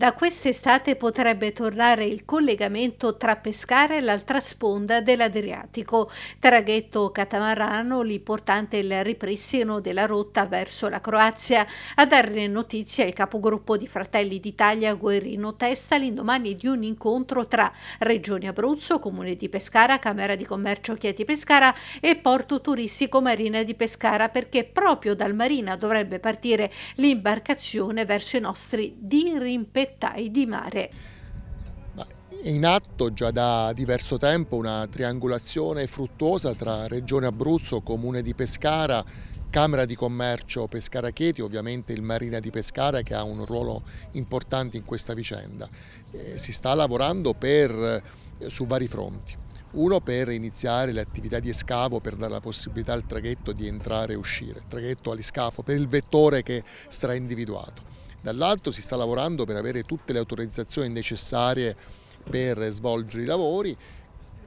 Da quest'estate potrebbe tornare il collegamento tra Pescara e l'altra sponda dell'Adriatico. Traghetto catamarano, l'importante è il ripristino della rotta verso la Croazia. A darne notizia il capogruppo di Fratelli d'Italia Guerrino Testa l'indomani di un incontro tra Regione Abruzzo, Comune di Pescara, Camera di Commercio Chieti Pescara e Porto Turistico Marina di Pescara perché proprio dal Marina dovrebbe partire l'imbarcazione verso i nostri dirimpetati spettai di mare. È in atto già da diverso tempo una triangolazione fruttuosa tra Regione Abruzzo, Comune di Pescara, Camera di Commercio Pescara Chieti, ovviamente il Marina di Pescara che ha un ruolo importante in questa vicenda. Eh, si sta lavorando per, eh, su vari fronti. Uno per iniziare le attività di scavo per dare la possibilità al traghetto di entrare e uscire, traghetto all'escafo per il vettore che sarà individuato dall'altro si sta lavorando per avere tutte le autorizzazioni necessarie per svolgere i lavori.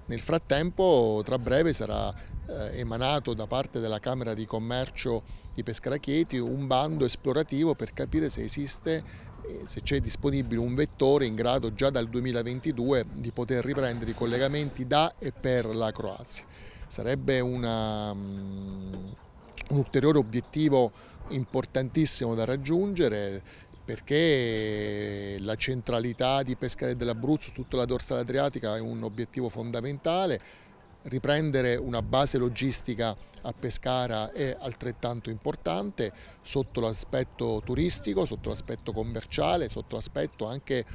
Nel frattempo tra breve sarà eh, emanato da parte della Camera di Commercio di Pescara Chieti un bando esplorativo per capire se esiste eh, se c'è disponibile un vettore in grado già dal 2022 di poter riprendere i collegamenti da e per la Croazia. Sarebbe una mm, un ulteriore obiettivo importantissimo da raggiungere perché la centralità di Pescare e dell'Abruzzo, tutta la dorsale adriatica è un obiettivo fondamentale riprendere una base logistica a Pescara è altrettanto importante sotto l'aspetto turistico, sotto l'aspetto commerciale, sotto l'aspetto anche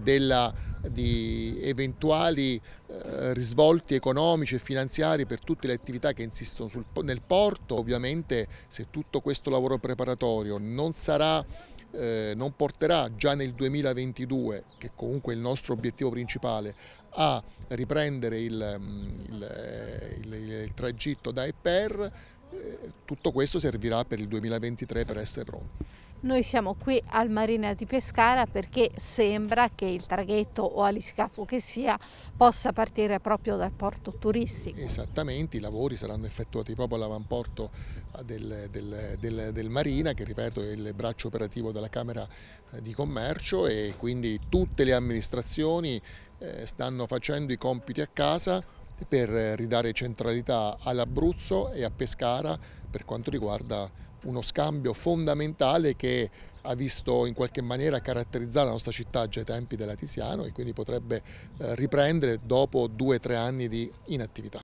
della, di eventuali eh, risvolti economici e finanziari per tutte le attività che insistono sul, nel porto. Ovviamente se tutto questo lavoro preparatorio non sarà eh, non porterà già nel 2022, che comunque è il nostro obiettivo principale, a riprendere il, mm, eh, il, il, il tragitto da e per, eh, tutto questo servirà per il 2023 per essere pronti. Noi siamo qui al Marina di Pescara perché sembra che il traghetto o aliscafo che sia possa partire proprio dal porto turistico. Esattamente, i lavori saranno effettuati proprio all'avamporto eh, del, del, del, del, Marina che ripeto è il braccio operativo della Camera eh, di Commercio e quindi tutte le amministrazioni eh, stanno facendo i compiti a casa per ridare centralità all'Abruzzo e a Pescara per quanto riguarda uno scambio fondamentale che ha visto in qualche maniera caratterizzare la nostra città già ai tempi della Tiziano e quindi potrebbe eh, riprendere dopo due o tre anni di inattività.